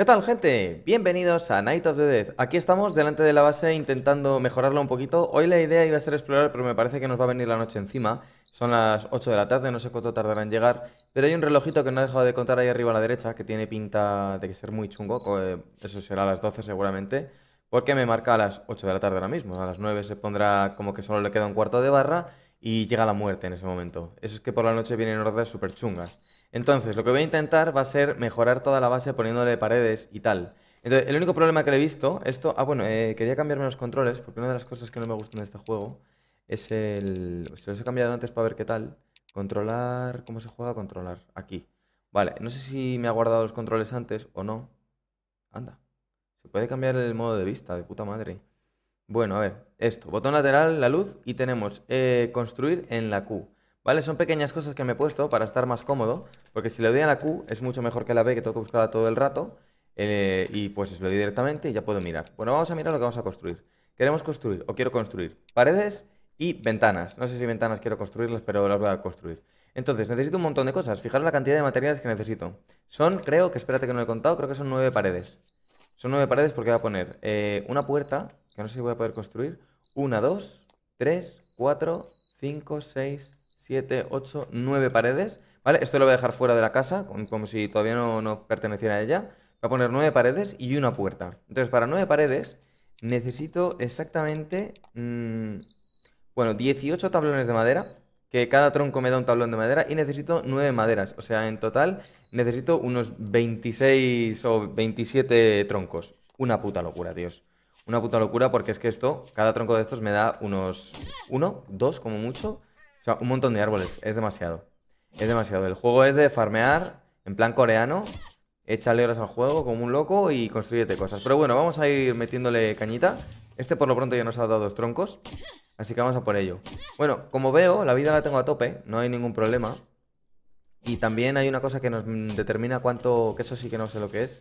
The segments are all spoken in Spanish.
¿Qué tal gente? Bienvenidos a Night of the Dead. Aquí estamos delante de la base intentando mejorarla un poquito. Hoy la idea iba a ser explorar, pero me parece que nos va a venir la noche encima. Son las 8 de la tarde, no sé cuánto tardarán en llegar. Pero hay un relojito que no he dejado de contar ahí arriba a la derecha, que tiene pinta de que ser muy chungo. Eh, eso será a las 12 seguramente. Porque me marca a las 8 de la tarde ahora mismo. A las 9 se pondrá como que solo le queda un cuarto de barra y llega la muerte en ese momento. Eso es que por la noche vienen horas súper chungas. Entonces, lo que voy a intentar va a ser mejorar toda la base poniéndole paredes y tal. Entonces, el único problema que le he visto, esto... Ah, bueno, eh, quería cambiarme los controles, porque una de las cosas que no me gustan de este juego es el... Se los he cambiado antes para ver qué tal. Controlar... ¿Cómo se juega? Controlar. Aquí. Vale, no sé si me ha guardado los controles antes o no. Anda. Se puede cambiar el modo de vista, de puta madre. Bueno, a ver, esto. Botón lateral, la luz, y tenemos eh, construir en la Q. ¿Vale? Son pequeñas cosas que me he puesto para estar más cómodo, porque si le doy a la Q es mucho mejor que la B, que tengo que buscarla todo el rato, eh, y pues si lo doy directamente y ya puedo mirar. Bueno, vamos a mirar lo que vamos a construir. Queremos construir, o quiero construir, paredes y ventanas. No sé si ventanas quiero construirlas, pero las voy a construir. Entonces, necesito un montón de cosas. Fijaros la cantidad de materiales que necesito. Son, creo, que espérate que no lo he contado, creo que son nueve paredes. Son nueve paredes porque voy a poner eh, una puerta, que no sé si voy a poder construir. Una, dos, tres, cuatro, cinco, seis, 7, 8, 9 paredes, ¿vale? Esto lo voy a dejar fuera de la casa, como si todavía no, perteneciera a ella. Voy a poner 9 paredes y una puerta. Entonces, para 9 paredes necesito exactamente, mm, bueno, 18 tablones de madera, que cada tronco me da un tablón de madera y necesito 9 maderas. O sea, en total necesito unos 26 o 27 troncos. Una puta locura, dios Una puta locura porque es que esto, cada tronco de estos me da unos Uno, dos como mucho. O sea, un montón de árboles. Es demasiado. Es demasiado. El juego es de farmear en plan coreano. Échale horas al juego como un loco y construyete cosas. Pero bueno, vamos a ir metiéndole cañita. Este por lo pronto ya nos ha dado dos troncos. Así que vamos a por ello. Bueno, como veo, la vida la tengo a tope. No hay ningún problema. Y también hay una cosa que nos determina cuánto... Que eso sí que no sé lo que es.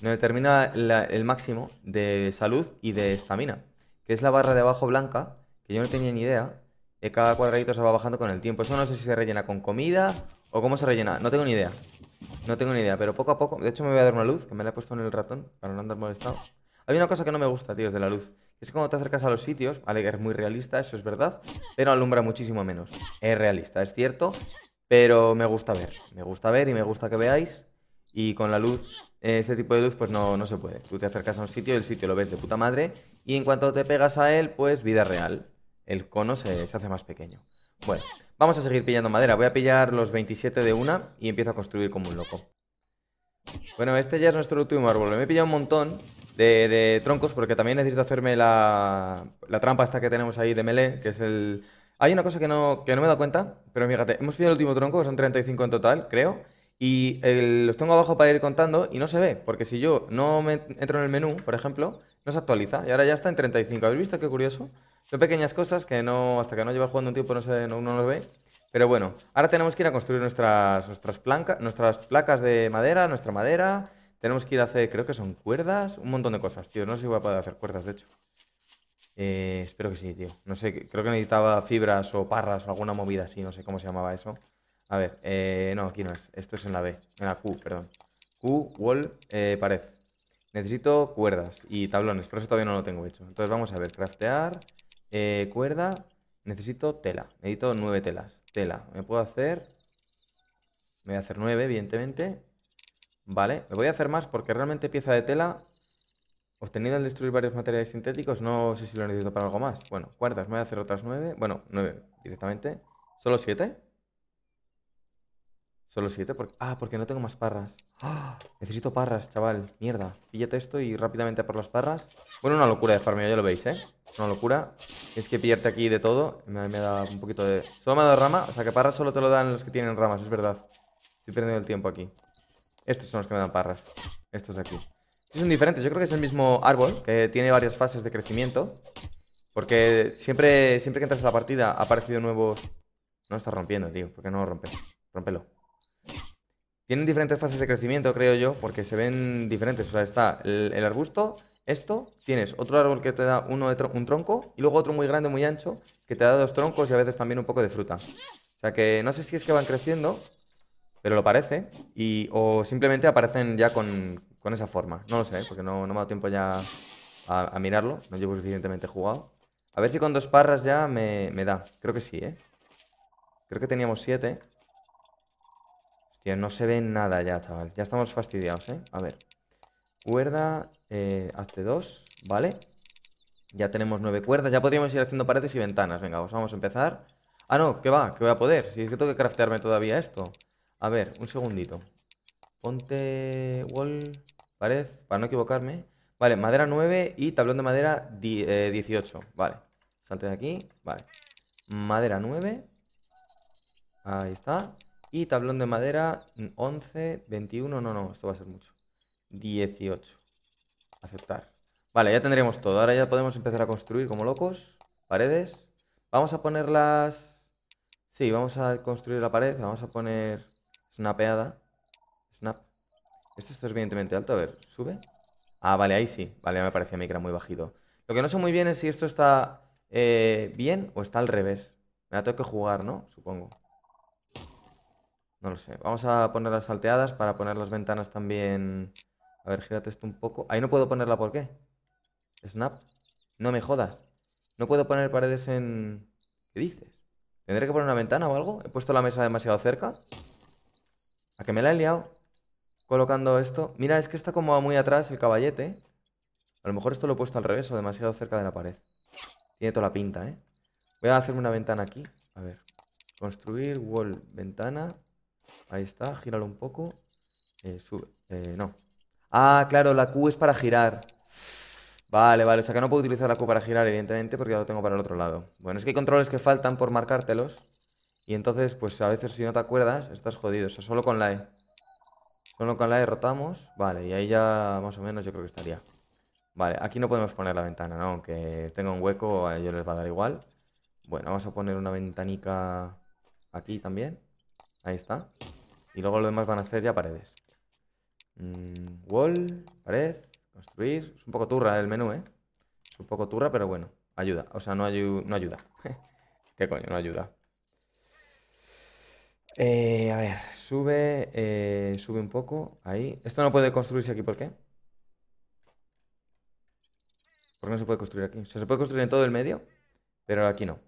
Nos determina el máximo de salud y de estamina. Que es la barra de abajo blanca. Que yo no tenía ni idea cada cuadradito se va bajando con el tiempo. Eso no sé si se rellena con comida o cómo se rellena. No tengo ni idea. No tengo ni idea, pero poco a poco... De hecho, me voy a dar una luz, que me la he puesto en el ratón para no andar molestado. Hay una cosa que no me gusta, tíos, de la luz. Es que cuando te acercas a los sitios, vale, que es muy realista, eso es verdad, pero alumbra muchísimo menos. Es realista, es cierto, pero me gusta ver. Me gusta ver y me gusta que veáis. Y con la luz, este tipo de luz, pues no, no se puede. Tú te acercas a un sitio, el sitio lo ves de puta madre, y en cuanto te pegas a él, pues vida real el cono se, hace más pequeño. Bueno, vamos a seguir pillando madera. Voy a pillar los 27 de una y empiezo a construir como un loco. Bueno, este ya es nuestro último árbol. Me he pillado un montón de, troncos porque también necesito hacerme la, la, trampa esta que tenemos ahí de melee, que es el... Hay una cosa que no, que no me he dado cuenta, pero fíjate, hemos pillado el último tronco, son 35 en total, creo. Y los tengo abajo para ir contando y no se ve, porque si yo no me entro en el menú, por ejemplo, no se actualiza. Y ahora ya está en 35. ¿Habéis visto qué curioso? Son pequeñas cosas que no hasta que no llevas jugando un tiempo no, se, uno no lo ve. Pero bueno, ahora tenemos que ir a construir nuestras, nuestras, nuestras placas de madera, nuestra madera. Tenemos que ir a hacer, creo que son cuerdas, un montón de cosas, tío. No sé si voy a poder hacer cuerdas, de hecho. Eh, espero que sí, tío. No sé, creo que necesitaba fibras o parras o alguna movida así, no sé cómo se llamaba eso. A ver, eh, no, aquí no es. Esto es en la B, en la Q, perdón. Q, wall, eh, pared. Necesito cuerdas y tablones, pero eso todavía no lo tengo hecho. Entonces vamos a ver, craftear. Eh, cuerda, necesito tela. Necesito nueve telas. Tela, me puedo hacer... Me voy a hacer nueve, evidentemente. Vale, me voy a hacer más porque realmente pieza de tela obtenida al destruir varios materiales sintéticos, no sé si lo necesito para algo más. Bueno, cuerdas, me voy a hacer otras nueve. Bueno, nueve directamente. ¿Solo siete? Solo siete. Porque... Ah, porque no tengo más parras. Necesito parras, chaval. Mierda. Píllate esto y rápidamente por las parras. Bueno, una locura de farmeo, ya lo veis, ¿eh? Una locura. Es que pillarte aquí de todo me, da un poquito de... Solo me ha dado rama. O sea, que parras solo te lo dan los que tienen ramas, es verdad. Estoy perdiendo el tiempo aquí. Estos son los que me dan parras. Estos de aquí. Estos son diferentes. Yo creo que es el mismo árbol, que tiene varias fases de crecimiento. Porque siempre, siempre que entras a la partida ha aparecido nuevos... No está rompiendo, tío. ¿Por qué no lo rompes? Rompelo tienen diferentes fases de crecimiento, creo yo, porque se ven diferentes. O sea, está el, arbusto, esto, tienes otro árbol que te da uno de un tronco y luego otro muy grande, muy ancho, que te da dos troncos y a veces también un poco de fruta. O sea que no sé si es que van creciendo, pero lo parece, y, o simplemente aparecen ya con, esa forma. No lo sé, ¿eh? porque no, no me ha dado tiempo ya a, mirarlo, no llevo suficientemente jugado. A ver si con dos parras ya me, me da. Creo que sí, ¿eh? Creo que teníamos siete no se ve nada ya, chaval. Ya estamos fastidiados, ¿eh? A ver. Cuerda, eh, hazte dos, ¿vale? Ya tenemos nueve cuerdas. Ya podríamos ir haciendo paredes y ventanas. Venga, pues vamos a empezar. Ah, no, que va, que voy a poder. Si es que tengo que craftearme todavía esto. A ver, un segundito. Ponte wall, pared, para no equivocarme. Vale, madera 9 y tablón de madera 18. Eh, vale, salte de aquí. Vale. Madera 9. Ahí está. Y tablón de madera, 11, 21, no, no, esto va a ser mucho. 18. Aceptar. Vale, ya tendremos todo. Ahora ya podemos empezar a construir como locos. Paredes. Vamos a ponerlas... Sí, vamos a construir la pared. Vamos a poner... Snapeada. Snap. Esto es evidentemente alto. A ver, ¿sube? Ah, vale, ahí sí. Vale, me parecía a mí que era muy bajito. Lo que no sé muy bien es si esto está eh, bien o está al revés. Me la tengo que jugar, ¿no? Supongo. No lo sé. Vamos a poner las salteadas para poner las ventanas también... A ver, gírate esto un poco. Ahí no puedo ponerla, ¿por qué? Snap. No me jodas. No puedo poner paredes en... ¿Qué dices? ¿Tendré que poner una ventana o algo? ¿He puesto la mesa demasiado cerca? ¿A que me la he liado? Colocando esto. Mira, es que está como muy atrás el caballete. A lo mejor esto lo he puesto al revés o demasiado cerca de la pared. Tiene toda la pinta, ¿eh? Voy a hacerme una ventana aquí. A ver. Construir wall, ventana. Ahí está, gíralo un poco. Eh, sube. Eh, no. Ah, claro, la Q es para girar. Vale, vale. O sea que no puedo utilizar la Q para girar, evidentemente, porque ya lo tengo para el otro lado. Bueno, es que hay controles que faltan por marcártelos. Y entonces, pues a veces si no te acuerdas, estás jodido. O sea, solo con la E. Solo con la E rotamos. Vale, y ahí ya más o menos yo creo que estaría. Vale, aquí no podemos poner la ventana, ¿no? Aunque tenga un hueco, a ellos les va a dar igual. Bueno, vamos a poner una ventanica aquí también. Ahí está. Y luego lo demás van a ser ya paredes. Mm, wall, pared, construir. Es un poco turra el menú, ¿eh? Es un poco turra, pero bueno, ayuda. O sea, no, ayu no ayuda. ¿Qué coño? No ayuda. Eh, a ver, sube, eh, sube un poco. Ahí. Esto no puede construirse aquí, ¿por qué? ¿Por qué no se puede construir aquí? O sea, se puede construir en todo el medio, pero aquí no.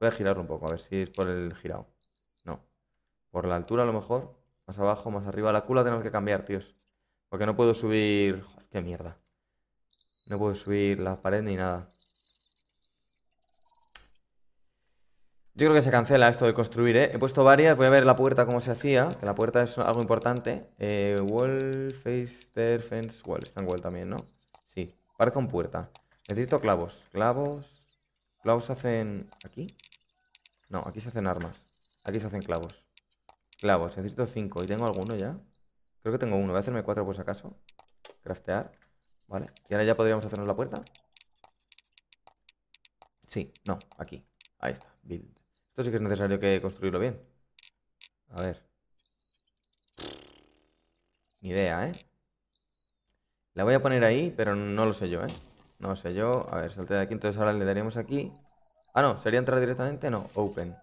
Voy a girarlo un poco, a ver si es por el girado. No. Por la altura a lo mejor. Más abajo, más arriba. La cula tenemos que cambiar, tíos. Porque no puedo subir... qué mierda. No puedo subir la pared ni nada. Yo creo que se cancela esto de construir, ¿eh? He puesto varias, voy a ver la puerta cómo se hacía, que la puerta es algo importante. Eh, wall, face, there, fence, wall. Está wall también, ¿no? Sí, par con puerta. Necesito clavos. Clavos... Clavos se hacen... ¿Aquí? No, aquí se hacen armas. Aquí se hacen clavos. Clavos, necesito 5. ¿Y tengo alguno ya? Creo que tengo uno. Voy a hacerme cuatro por si acaso. Craftear. Vale. Y ahora ya podríamos hacernos la puerta. Sí, no, aquí. Ahí está. Build. Esto sí que es necesario que construirlo bien. A ver. Ni idea, ¿eh? La voy a poner ahí, pero no lo sé yo, ¿eh? No lo sé yo. A ver, salte de aquí. Entonces ahora le daríamos aquí. Ah, no. ¿Sería entrar directamente? No. Open.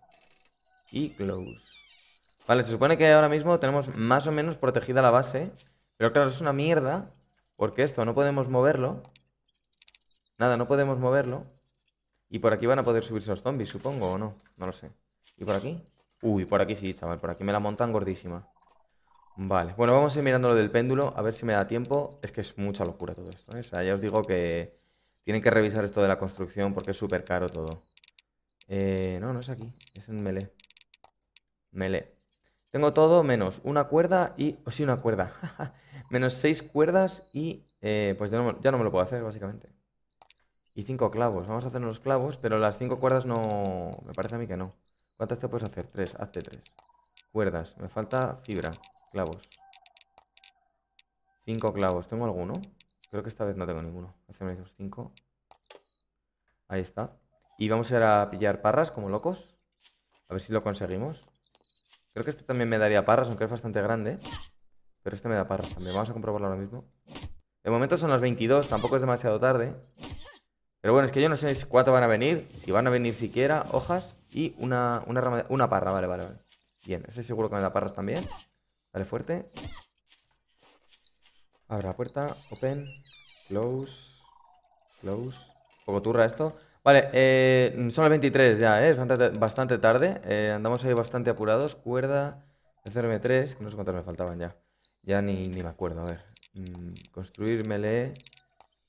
Y close. Vale, se supone que ahora mismo tenemos más o menos protegida la base. Pero claro, es una mierda. Porque esto no podemos moverlo. Nada, no podemos moverlo. Y por aquí van a poder subirse los zombies, supongo, o no. No lo sé. ¿Y por aquí? Uy, por aquí sí, chaval. Por aquí me la montan gordísima. Vale. Bueno, vamos a ir mirando lo del péndulo. A ver si me da tiempo. Es que es mucha locura todo esto. ¿eh? O sea, ya os digo que tienen que revisar esto de la construcción porque es súper caro todo. Eh, no, no es aquí. Es en Mele Melee. Tengo todo menos una cuerda y... sí, una cuerda. menos seis cuerdas y... Eh, pues ya no, me, lo puedo hacer, básicamente. Y cinco clavos. Vamos a hacer unos clavos, pero las cinco cuerdas no... Me parece a mí que no. ¿Cuántas te puedes hacer? Tres. Hazte tres. Cuerdas. Me falta fibra. Clavos. Cinco clavos. ¿Tengo alguno? Creo que esta vez no tengo ninguno. Hacemos cinco. Ahí está. Y vamos a ir a pillar parras como locos. A ver si lo conseguimos. Creo que este también me daría parras, aunque es bastante grande. Pero este me da parras también. Vamos a comprobarlo ahora mismo. De momento son las 22, tampoco es demasiado tarde. Pero bueno, es que yo no sé cuánto van a venir, si van a venir siquiera, hojas y una, una, rama una parra, vale, vale, vale. Bien, estoy seguro que me da parras también. Dale fuerte. Abre la puerta, open, close, close. Un poco turra esto. Vale, eh, son las 23 ya, ¿eh? es bastante tarde. Eh, andamos ahí bastante apurados. Cuerda, el 3 no sé cuántas me faltaban ya. Ya ni, me acuerdo, a ver. Mm, construir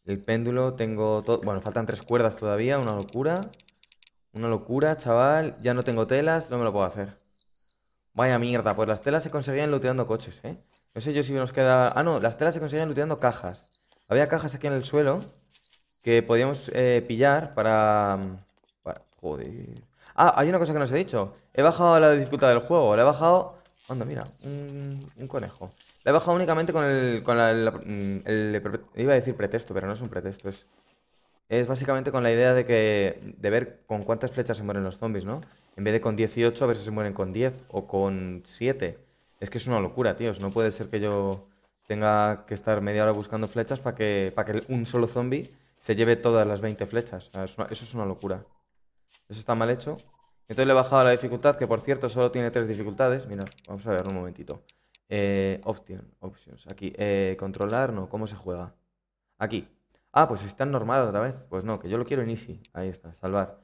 el péndulo, tengo todo... Bueno, faltan tres cuerdas todavía, una locura. Una locura, chaval. Ya no tengo telas, no me lo puedo hacer. Vaya mierda, pues las telas se conseguían looteando coches, ¿eh? No sé yo si nos queda... Ah, no, las telas se conseguían looteando cajas. Había cajas aquí en el suelo que podíamos eh, pillar para, Joder... Ah, hay una cosa que no os he dicho. He bajado la disputa del juego. Le he bajado... Anda, mira. Un, conejo. Le he bajado únicamente con el... Con mm, el, iba a decir pretexto, pero no es un pretexto. Es, es básicamente con la idea de que... De ver con cuántas flechas se mueren los zombies, ¿no? En vez de con 18, a ver si se mueren con 10 o con 7. Es que es una locura, tíos. No puede ser que yo tenga que estar media hora buscando flechas para que, para que un solo zombie se lleve todas las 20 flechas. Ah, eso es una locura. Eso está mal hecho. Entonces le he bajado la dificultad, que por cierto solo tiene tres dificultades. Mira, vamos a ver un momentito. Eh, option, options, aquí. Eh, controlar, no, ¿cómo se juega? Aquí. Ah, pues está en normal otra vez. Pues no, que yo lo quiero en easy. Ahí está, salvar.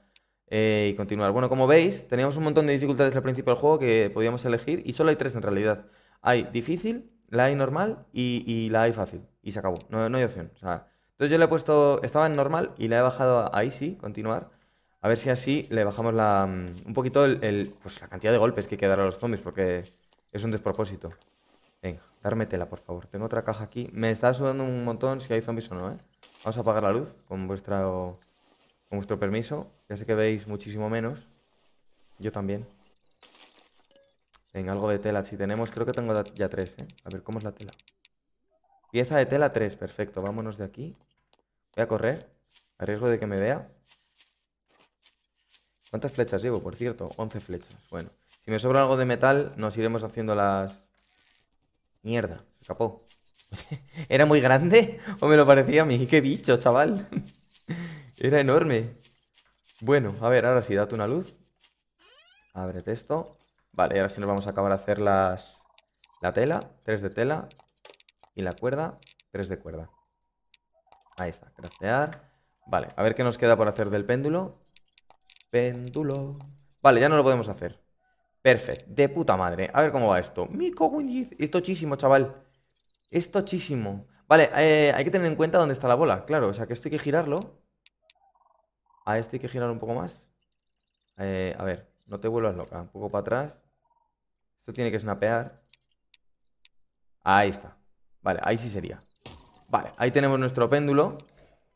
Eh, y continuar. Bueno, como veis, teníamos un montón de dificultades al principio del juego que podíamos elegir y solo hay tres en realidad. Hay difícil, la hay normal y, la hay fácil. Y se acabó. No, no hay opción. O sea, entonces yo le he puesto, estaba en normal y le he bajado Ahí sí, continuar. A ver si así le bajamos la, mm, un poquito el, pues la cantidad de golpes que hay a los zombies, porque es un despropósito. Venga, darme tela, por favor. Tengo otra caja aquí. Me está sudando un montón si hay zombies o no, ¿eh? Vamos a apagar la luz con, vuestro con vuestro permiso. Ya sé que veis muchísimo menos. Yo también. Venga, algo de tela. Si tenemos, creo que tengo ya tres, ¿eh? A ver, ¿cómo es la tela? Pieza de tela 3, perfecto. Vámonos de aquí. Voy a correr. A riesgo de que me vea. ¿Cuántas flechas llevo, por cierto? 11 flechas. Bueno, si me sobra algo de metal, nos iremos haciendo las... Mierda, se escapó. ¿Era muy grande? ¿O me lo parecía a mí? ¡Qué bicho, chaval! Era enorme. Bueno, a ver, ahora sí, date una luz. Ábrete esto. Vale, ahora sí nos vamos a acabar a hacer las... La tela, 3 de tela, y la cuerda, tres de cuerda. Ahí está, craftear. Vale, a ver qué nos queda por hacer del péndulo. Péndulo. Vale, ya no lo podemos hacer. Perfecto, de puta madre. A ver cómo va esto. Mico coguñiz, Es tochísimo, chaval. Es tochísimo. Vale, eh, hay que tener en cuenta dónde está la bola, claro. O sea, que esto hay que girarlo. A esto hay que girar un poco más. Eh, a ver, no te vuelvas loca. Un poco para atrás. Esto tiene que snapear. Ahí está. Vale, ahí sí sería. Vale, ahí tenemos nuestro péndulo.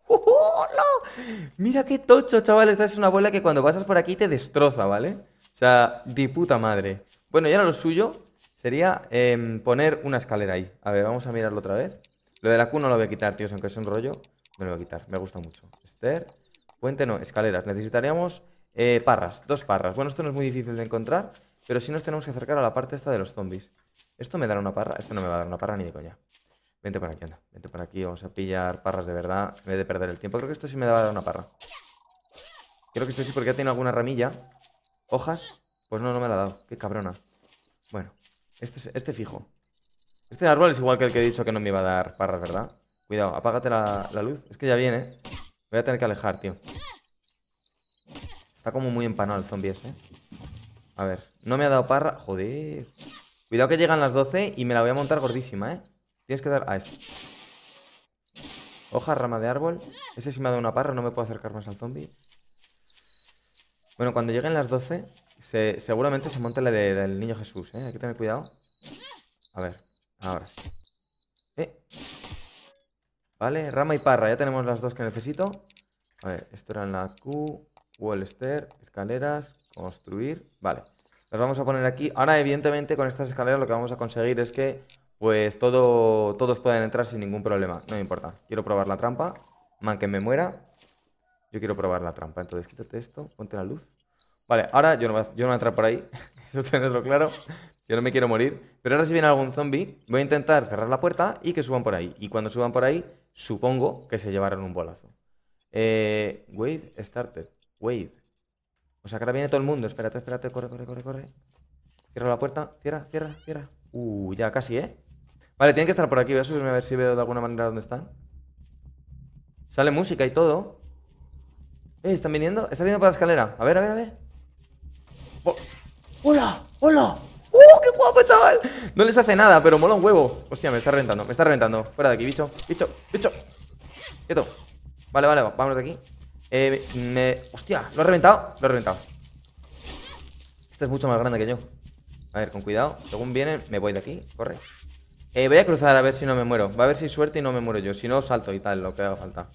no! Mira qué tocho, chavales. Esta es una bola que cuando pasas por aquí te destroza, ¿vale? O sea, di puta madre. Bueno, ya lo suyo sería em, poner una escalera ahí. A ver, vamos a mirarlo otra vez. Lo de la cuna lo voy a quitar, tíos, aunque es un rollo. Me lo voy a quitar, me gusta mucho. Esther, puente no, escaleras. Necesitaríamos eh, parras, dos parras. Bueno, esto no es muy difícil de encontrar, pero sí nos tenemos que acercar a la parte esta de los zombies. Esto me dará una parra. Esto no me va a dar una parra ni de coña. Vente por aquí, anda. Vente por aquí. Vamos a pillar parras de verdad. En vez de perder el tiempo. Creo que esto sí me va a dar una parra. Creo que esto sí porque ha tiene alguna ramilla. Hojas. Pues no, no me la ha dado. Qué cabrona. Bueno. Este, este fijo. Este árbol es igual que el que he dicho que no me iba a dar parras, ¿verdad? Cuidado, apágate la, luz. Es que ya viene. Voy a tener que alejar, tío. Está como muy empanado el zombie ese. ¿eh? A ver. No me ha dado parra. Joder. Cuidado que llegan las 12 y me la voy a montar gordísima, ¿eh? Tienes que dar a esto. Hoja, rama de árbol. Ese sí me ha dado una parra, no me puedo acercar más al zombie. Bueno, cuando lleguen las 12, seguramente se monte la del niño Jesús, ¿eh? Hay que tener cuidado. A ver, ahora. ¿Eh? Vale, rama y parra, ya tenemos las dos que necesito. A ver, esto era en la Q, wallster, escaleras, construir. Vale. Las vamos a poner aquí. Ahora, evidentemente, con estas escaleras lo que vamos a conseguir es que pues todo, todos puedan entrar sin ningún problema. No me importa. Quiero probar la trampa. Man, que me muera. Yo quiero probar la trampa. Entonces, quítate esto. Ponte la luz. Vale, ahora yo no, voy a, yo no entrar por ahí. Eso tenerlo claro. Yo no me quiero morir. Pero ahora si viene algún zombie, voy a intentar cerrar la puerta y que suban por ahí. Y cuando suban por ahí, supongo que se llevarán un bolazo. Eh, wave started. Wave. O sea, que ahora viene todo el mundo. Espérate, espérate, corre, corre, corre, corre. Cierra la puerta, cierra, cierra, cierra. Uh, ya casi, ¿eh? Vale, tienen que estar por aquí. Voy a subirme a ver si veo de alguna manera dónde están. Sale música y todo. Eh, ¿están viniendo? ¿Están viniendo por la escalera? A ver, a ver, a ver. Oh. ¡Hola! ¡Hola! ¡Uh, qué guapo, chaval! No les hace nada, pero mola un huevo. Hostia, me está reventando, me está reventando. Fuera de aquí, bicho, bicho, bicho. Quieto. Vale, vale, vámonos de aquí. Eh, me... Hostia, lo he reventado Lo he reventado Este es mucho más grande que yo A ver, con cuidado Según vienen, me voy de aquí Corre eh, Voy a cruzar a ver si no me muero Va a ver si hay suerte y no me muero yo Si no, salto y tal, lo que haga falta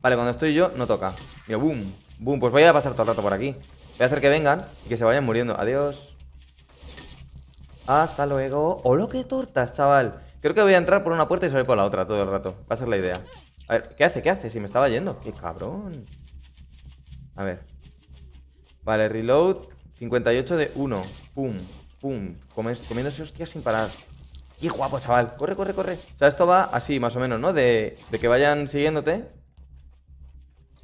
Vale, cuando estoy yo, no toca Mira, boom Boom, pues voy a pasar todo el rato por aquí Voy a hacer que vengan y que se vayan muriendo Adiós Hasta luego ¡Hola, qué tortas, chaval! Creo que voy a entrar por una puerta y salir por la otra todo el rato Va a ser la idea A ver, ¿qué hace? ¿Qué hace? Si me estaba yendo ¡Qué cabrón! A ver. Vale, reload. 58 de 1. Pum, pum. comiéndose hostias sin parar. ¡Qué guapo, chaval! ¡Corre, corre, corre! O sea, esto va así, más o menos, ¿no? De, de que vayan siguiéndote.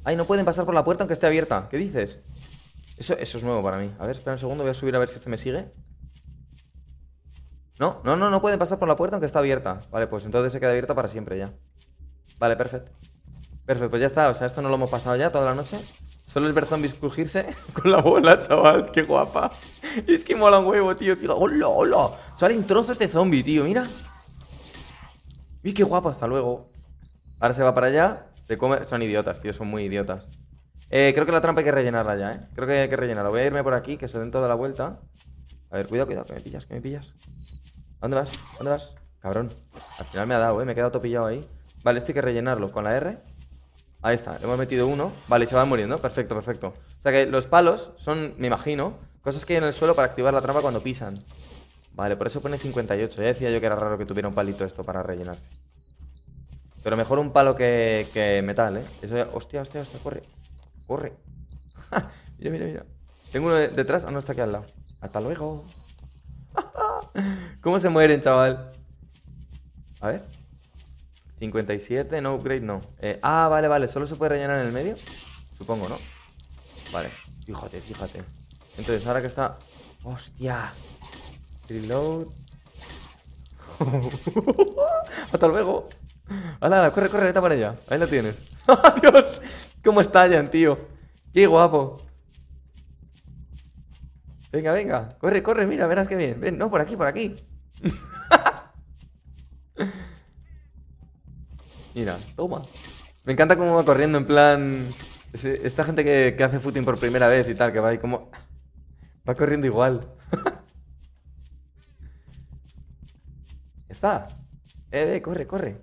¡Ay, no pueden pasar por la puerta aunque esté abierta! ¿Qué dices? Eso, eso es nuevo para mí. A ver, espera un segundo, voy a subir a ver si este me sigue. No, no, no, no pueden pasar por la puerta aunque está abierta. Vale, pues entonces se queda abierta para siempre ya. Vale, perfecto. Perfecto, pues ya está. O sea, esto no lo hemos pasado ya toda la noche. Solo es ver zombies crujirse con la bola, chaval. Qué guapa. Es que mola un huevo, tío. Fija, hola, hola. Salen trozos de zombie, tío. Mira. Y qué guapa. Hasta luego. Ahora se va para allá. Se come. Son idiotas, tío. Son muy idiotas. Eh, creo que la trampa hay que rellenarla ya, eh. Creo que hay que rellenarla. Voy a irme por aquí, que se den toda la vuelta. A ver, cuidado, cuidado. Que me pillas, que me pillas. dónde vas? dónde vas? Cabrón. Al final me ha dado, eh. Me he quedado topillado ahí. Vale, esto hay que rellenarlo con la R. Ahí está, hemos metido uno. Vale, se van muriendo. Perfecto, perfecto. O sea que los palos son, me imagino, cosas que hay en el suelo para activar la trampa cuando pisan. Vale, por eso pone 58. Ya decía yo que era raro que tuviera un palito esto para rellenarse. Pero mejor un palo que, que metal, ¿eh? Eso, hostia, hostia, hostia, corre. Corre. mira, mira, mira. Tengo uno detrás. Ah, no, está aquí al lado. Hasta luego. ¿Cómo se mueren, chaval? A ver. 57, no upgrade, no. Eh, ah, vale, vale, solo se puede rellenar en el medio. Supongo, ¿no? Vale, fíjate, fíjate. Entonces, ahora que está... ¡Hostia! Reload. Hasta luego. nada corre, corre, vete para allá. Ahí lo tienes. ¡Dios! ¿Cómo estallan, tío? ¡Qué guapo! Venga, venga. Corre, corre, mira, verás que bien. Ven, no, por aquí, por aquí. Mira, toma. Me encanta cómo va corriendo, en plan... Esta gente que, hace footing por primera vez y tal, que va ahí como... Va corriendo igual. está. Eh, eh, corre, corre.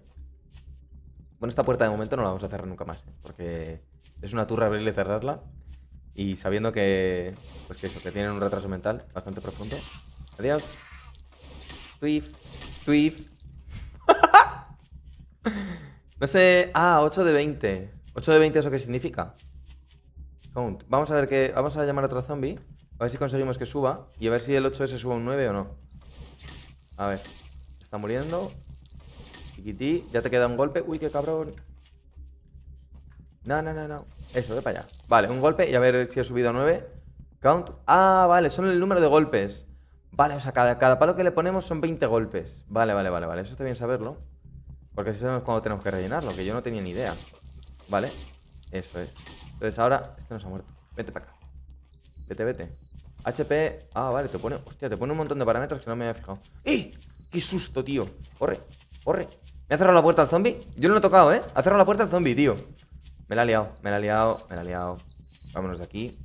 Bueno, esta puerta de momento no la vamos a cerrar nunca más, ¿eh? porque es una turra abrirla y cerrarla. Y sabiendo que, pues que eso, que tienen un retraso mental bastante profundo. Adiós. Twif, twif. No sé. Ah, 8 de 20. 8 de 20, ¿eso qué significa? Count. Vamos a ver qué... Vamos a llamar a otro zombie. A ver si conseguimos que suba. Y a ver si el 8 se suba un 9 o no. A ver. Está muriendo. Chiquití. Ya te queda un golpe. Uy, qué cabrón. No, no, no, no. Eso, de para allá. Vale, un golpe y a ver si ha subido a 9. Count. Ah, vale, son el número de golpes. Vale, o sea, cada, cada palo que le ponemos son 20 golpes. Vale, vale, vale, vale. Eso está bien saberlo. Porque si sabemos cuándo tenemos que rellenarlo, que yo no tenía ni idea. ¿Vale? Eso es. Entonces ahora, este nos ha muerto. Vete para acá. Vete, vete. HP. Ah, vale, te pone. Hostia, te pone un montón de parámetros que no me había fijado. ¡Eh! ¡Qué susto, tío! ¡Corre! ¡Corre! ¿Me ha cerrado la puerta al zombie? Yo no lo he tocado, ¿eh? Ha cerrado la puerta al zombie, tío. Me la ha liado, me la ha liado, me la ha liado. Vámonos de aquí.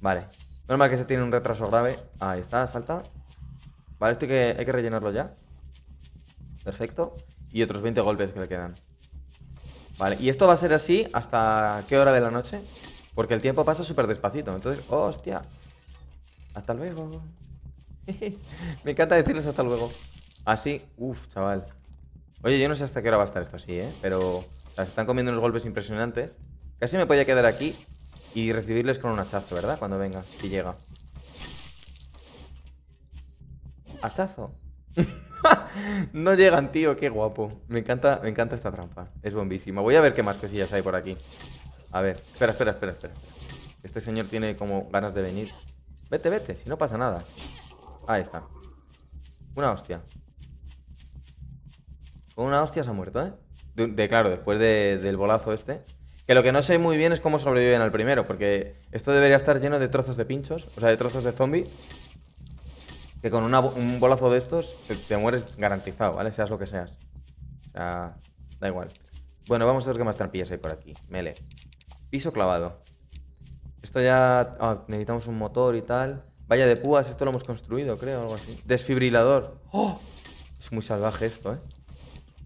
Vale. Normal que se tiene un retraso grave. Ahí está, salta. Vale, esto que, hay que rellenarlo ya. Perfecto. Y otros 20 golpes que le quedan. Vale, y esto va a ser así hasta qué hora de la noche. Porque el tiempo pasa súper despacito. Entonces, hostia. Hasta luego. Me encanta decirles hasta luego. Así, uff, chaval. Oye, yo no sé hasta qué hora va a estar esto así, ¿eh? Pero o están comiendo unos golpes impresionantes. Casi me podía quedar aquí y recibirles con un hachazo, ¿verdad? Cuando venga y llega. Hachazo. no llegan, tío, qué guapo. Me encanta, me encanta esta trampa. Es bombísima. Voy a ver qué más cosillas hay por aquí. A ver, espera, espera, espera, espera. Este señor tiene como ganas de venir. Vete, vete, si no pasa nada. Ahí está. Una hostia. Con una hostia se ha muerto, ¿eh? De, claro, después del bolazo este. Que lo que no sé muy bien es cómo sobreviven al primero, porque esto debería estar lleno de trozos de pinchos, o sea, de trozos de zombie con un bolazo de estos te, mueres garantizado, ¿vale? Seas lo que seas. O sea, da igual. Bueno, vamos a ver qué más trampillas hay por aquí. Mele. Piso clavado. Esto ya... Ah, necesitamos un motor y tal. Vaya de púas, esto lo hemos construido, creo, algo así. Desfibrilador. ¡Oh! Es muy salvaje esto, ¿eh?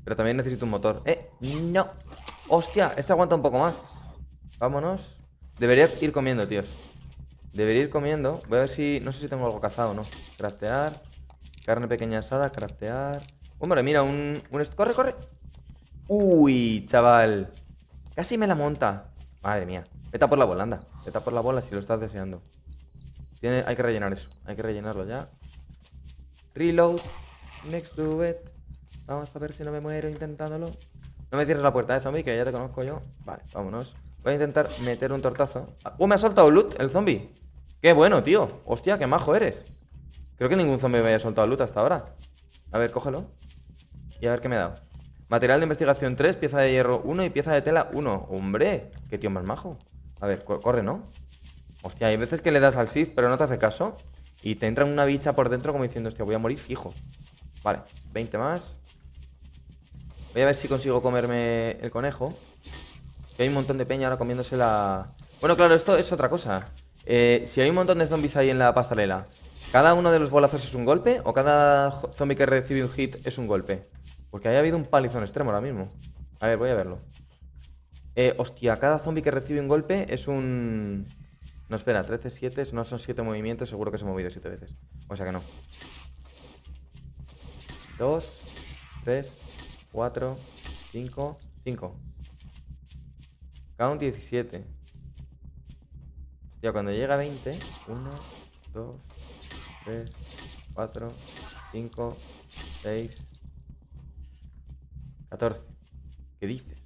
Pero también necesito un motor. ¡Eh! ¡No! ¡Hostia! Este aguanta un poco más. Vámonos. Debería ir comiendo, tíos. Debería ir comiendo. Voy a ver si... No sé si tengo algo cazado o no. Craftear. Carne pequeña asada, craftear. Hombre, mira, un... Corre, corre. Uy, chaval. Casi me la monta. Madre mía. Vete por la bola, anda. por la bola si lo estás deseando. Tiene... Hay que rellenar eso. Hay que rellenarlo ya. Reload. Next to Vamos a ver si no me muero intentándolo. No me cierres la puerta, eh, zombie, que ya te conozco yo. Vale, vámonos. Voy a intentar meter un tortazo. Ah, ¡Uh, me ha soltado loot el zombie! Qué bueno, tío. Hostia, qué majo eres. Creo que ningún zombie me haya soltado luta hasta ahora. A ver, cógelo. Y a ver qué me ha dado. Material de investigación 3, pieza de hierro 1 y pieza de tela 1. ¡Hombre! ¡Qué tío más majo! A ver, corre, ¿no? Hostia, hay veces que le das al Sith, pero no te hace caso. Y te entra una bicha por dentro como diciendo, hostia, voy a morir fijo. Vale, 20 más. Voy a ver si consigo comerme el conejo. Que hay un montón de peña ahora comiéndose la... Bueno, claro, esto es otra cosa. Eh, si hay un montón de zombies ahí en la pasarela, ¿cada uno de los bolazos es un golpe o cada zombie que recibe un hit es un golpe? Porque haya habido un palizón extremo ahora mismo. A ver, voy a verlo. Eh, hostia, cada zombie que recibe un golpe es un... No, espera, 13, 7, no son 7 movimientos, seguro que se ha movido 7 veces. O sea que no. 2, 3, 4, 5, 5. Count 17. Tío, cuando llega 20, 1, 2, 3, 4, 5, 6, 14. ¿Qué dices?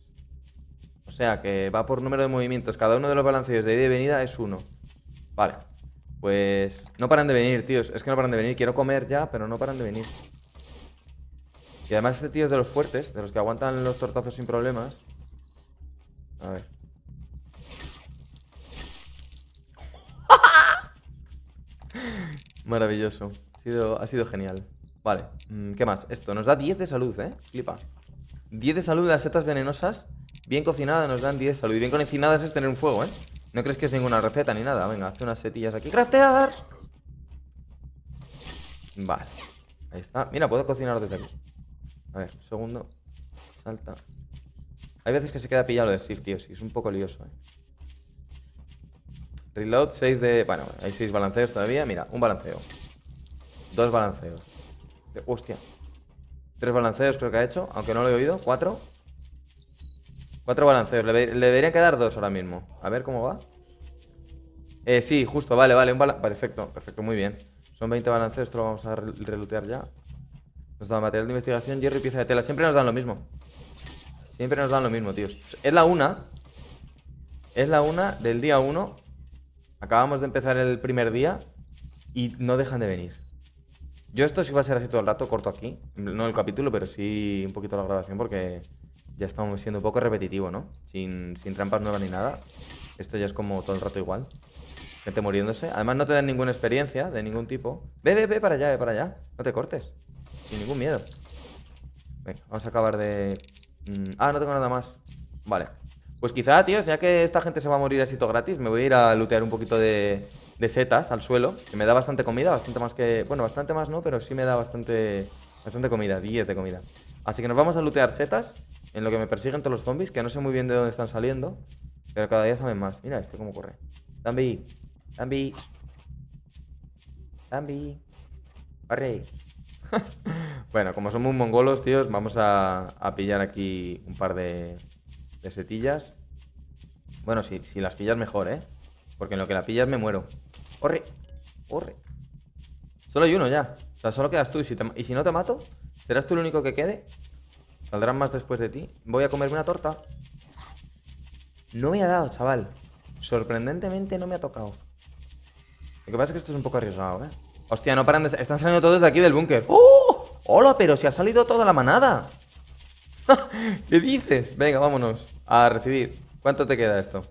O sea, que va por número de movimientos. Cada uno de los balanceos de ida y venida es uno. Vale. Pues no paran de venir, tíos. Es que no paran de venir. Quiero comer ya, pero no paran de venir. Y además este tío es de los fuertes, de los que aguantan los tortazos sin problemas. A ver. Maravilloso. Ha sido, genial. Vale, mm, ¿qué más? Esto nos da 10 de salud, ¿eh? Flipa. 10 de salud de las setas venenosas. Bien cocinadas nos dan 10 de salud. Y bien cocinadas es tener un fuego, ¿eh? No crees que es ninguna receta ni nada. Venga, hace unas setillas aquí. ¡Craftear! Vale. Ahí está. Mira, puedo cocinar desde aquí. A ver, un segundo. Salta. Hay veces que se queda pillado de Shift, tío. es un poco lioso, ¿eh? Reload, 6 de... Bueno, hay 6 balanceos todavía. Mira, un balanceo. Dos balanceos. Hostia. Tres balanceos creo que ha hecho, aunque no lo he oído. Cuatro. Cuatro balanceos. Le, deberían quedar dos ahora mismo. A ver cómo va. Eh, sí, justo. Vale, vale. Un Perfecto, perfecto. Muy bien. Son 20 balanceos. Esto lo vamos a relutear ya. Nos da material de investigación, hierro y pieza de tela. Siempre nos dan lo mismo. Siempre nos dan lo mismo, tíos. Es la una. Es la una del día uno Acabamos de empezar el primer día y no dejan de venir. Yo esto sí va a ser así todo el rato, corto aquí. No el capítulo, pero sí un poquito la grabación porque ya estamos siendo un poco repetitivo, ¿no? Sin, sin trampas nuevas ni nada. Esto ya es como todo el rato igual. Gente muriéndose. Además no te dan ninguna experiencia de ningún tipo. Ve, ve, ve para allá, ve para allá. No te cortes. Sin ningún miedo. Venga, vamos a acabar de... Mm, ah, no tengo nada más. Vale. Pues quizá, tíos, ya que esta gente se va a morir así todo gratis, me voy a ir a lootear un poquito de, setas al suelo, que me da bastante comida, bastante más que... Bueno, bastante más no, pero sí me da bastante bastante comida, 10 de comida. Así que nos vamos a lootear setas, en lo que me persiguen todos los zombies, que no sé muy bien de dónde están saliendo, pero cada día salen más. Mira este cómo corre. Zambi, Zambi, Zambi, corre. bueno, como somos mongolos, tíos, vamos a, a pillar aquí un par de, setillas, Bueno, si, las pillas mejor, ¿eh? Porque en lo que la pillas me muero. ¡Corre! ¡Corre! Solo hay uno ya. O sea, solo quedas tú. Y si, y si no te mato, ¿serás tú el único que quede? Saldrán más después de ti. Voy a comerme una torta. No me ha dado, chaval. Sorprendentemente no me ha tocado. Lo que pasa es que esto es un poco arriesgado, ¿eh? Hostia, no paran de... Están saliendo todos de aquí del búnker. ¡Oh! ¡Hola, pero si ha salido toda la manada! ¿Qué dices? Venga, vámonos. A recibir. ¿Cuánto te queda esto?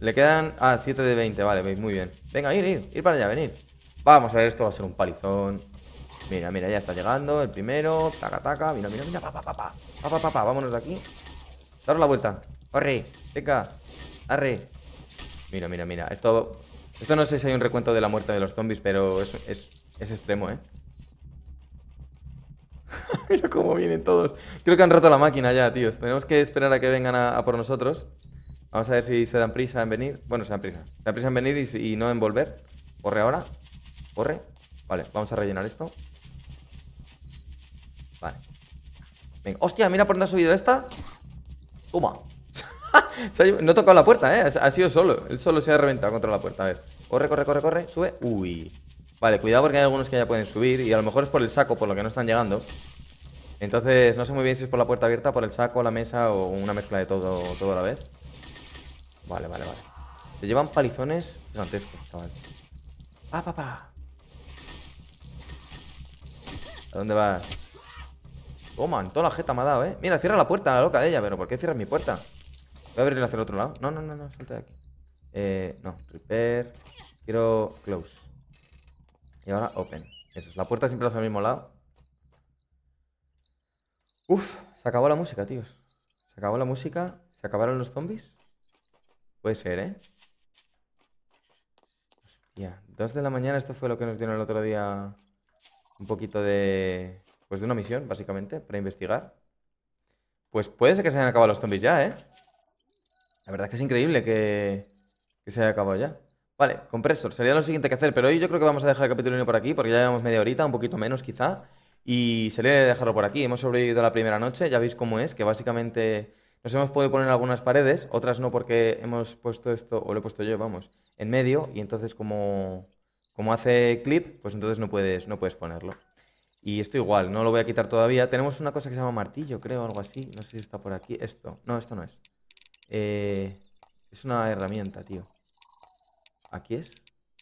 Le quedan... Ah, 7 de 20, vale, muy bien. Venga, ir, ir, ir para allá, venir. Vamos a ver, esto va a ser un palizón. Mira, mira, ya está llegando el primero. Taca, taca. Mira, mira, mira. Papapapa, pa, Vámonos de aquí. Daros la vuelta. Corre. Venga. Arre. Mira, mira, mira. Esto... Esto no sé si hay un recuento de la muerte de los zombies, pero es, es, es extremo, ¿eh? Mira cómo vienen todos. Creo que han roto la máquina ya, tíos. Tenemos que esperar a que vengan a, por nosotros. Vamos a ver si se dan prisa en venir. Bueno, se dan prisa. Se dan prisa en venir y, no en volver. Corre ahora. Corre. Vale, vamos a rellenar esto. Vale. Venga. Hostia, mira por dónde ha subido esta. Toma. no ha tocado la puerta, ¿eh? Ha sido solo. Él solo se ha reventado contra la puerta. A ver. Corre, corre, corre, corre. Sube. Uy. Vale, cuidado porque hay algunos que ya pueden subir y a lo mejor es por el saco, por lo que no están llegando. Entonces, no sé muy bien si es por la puerta abierta, por el saco, la mesa o una mezcla de todo, todo a la vez. Vale, vale, vale. Se llevan palizones gigantescos, chaval. ¡Pa, pa, pa! a dónde vas? Toma, en toda la jeta me ha dado, ¿eh? Mira, cierra la puerta, la loca de ella, pero ¿por qué cierras mi puerta? Voy a abrirla hacia el otro lado. No, no, no, no, salta de aquí. Eh, no, repair. Quiero close. Y ahora open. Eso es, la puerta siempre hace al mismo lado. Uf, se acabó la música, tíos. Se acabó la música. ¿Se acabaron los zombies? Puede ser, ¿eh? Hostia, dos de la mañana esto fue lo que nos dieron el otro día. Un poquito de... Pues de una misión, básicamente, para investigar. Pues puede ser que se hayan acabado los zombies ya, ¿eh? La verdad es que es increíble que, que se haya acabado ya. Vale, compresor, sería lo siguiente que hacer, pero hoy yo creo que vamos a dejar el capítulo 1 por aquí, porque ya llevamos media horita, un poquito menos quizá, y sería dejarlo por aquí. Hemos sobrevivido la primera noche, ya veis cómo es, que básicamente nos hemos podido poner algunas paredes, otras no porque hemos puesto esto, o lo he puesto yo, vamos, en medio, y entonces como, como hace clip, pues entonces no puedes, no puedes ponerlo. Y esto igual, no lo voy a quitar todavía. Tenemos una cosa que se llama martillo, creo, algo así. No sé si está por aquí. Esto. No, esto no es. Eh, es una herramienta, tío. Aquí es.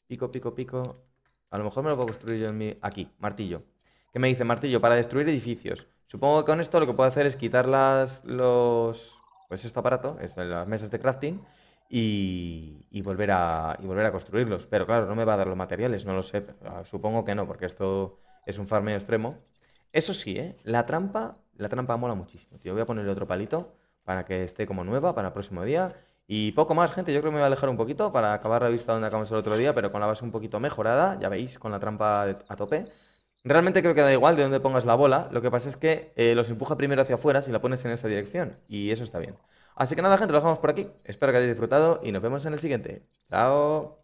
Pico, pico, pico. A lo mejor me lo puedo construir yo en mi... Aquí, martillo. ¿Qué me dice? Martillo, para destruir edificios. Supongo que con esto lo que puedo hacer es quitar las... Los... Pues este aparato, es las mesas de crafting. Y, volver a, volver a construirlos. Pero claro, no me va a dar los materiales, no lo sé. Ah, supongo que no, porque esto es un farmeo extremo. Eso sí, ¿eh? La trampa, la trampa mola muchísimo, Yo Voy a ponerle otro palito para que esté como nueva para el próximo día. Y poco más, gente. Yo creo que me voy a alejar un poquito para acabar la vista donde acabamos el otro día, pero con la base un poquito mejorada, ya veis, con la trampa a tope. Realmente creo que da igual de dónde pongas la bola, lo que pasa es que eh, los empuja primero hacia afuera si la pones en esa dirección, y eso está bien. Así que nada, gente, lo dejamos por aquí. Espero que hayáis disfrutado y nos vemos en el siguiente. Chao.